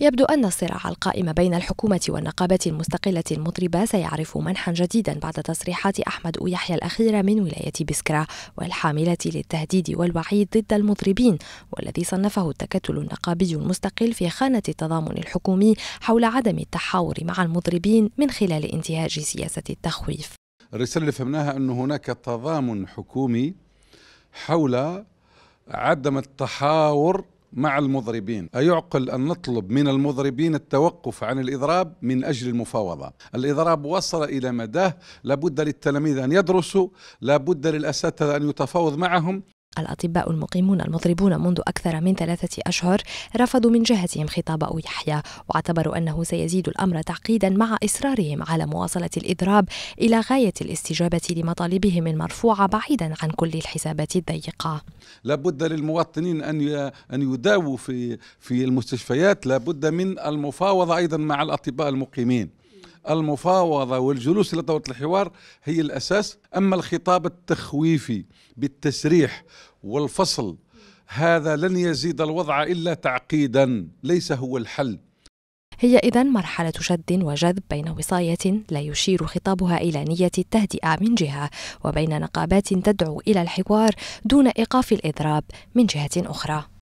يبدو أن الصراع القائم بين الحكومة والنقابات المستقلة المضربة سيعرف منحا جديدا بعد تصريحات أحمد يحيى الأخيرة من ولاية بسكرة والحاملة للتهديد والوعيد ضد المضربين والذي صنفه التكتل النقابي المستقل في خانة التضامن الحكومي حول عدم التحاور مع المضربين من خلال انتهاج سياسة التخويف الرسالة اللي فهمناها أن هناك تضامن حكومي حول عدم التحاور مع المضربين أيعقل أن نطلب من المضربين التوقف عن الإضراب من أجل المفاوضة الإضراب وصل إلى مداه لابد للتلاميذ أن يدرسوا لابد للأساتذة أن يتفاوض معهم الأطباء المقيمون المضربون منذ أكثر من ثلاثة أشهر رفضوا من جهتهم خطاب أبو يحيى واعتبروا أنه سيزيد الأمر تعقيدا مع إصرارهم على مواصلة الإضراب إلى غاية الاستجابة لمطالبهم المرفوعة بعيدا عن كل الحسابات الضيقة لابد للمواطنين أن أن يداووا في في المستشفيات لابد من المفاوضة أيضا مع الأطباء المقيمين المفاوضه والجلوس الى طاوله الحوار هي الاساس اما الخطاب التخويفي بالتسريح والفصل هذا لن يزيد الوضع الا تعقيدا ليس هو الحل هي إذا مرحلة شد وجذب بين وصاية لا يشير خطابها إلى نية التهدئة من جهة، وبين نقابات تدعو إلى الحوار دون إيقاف الإضراب من جهة أخرى.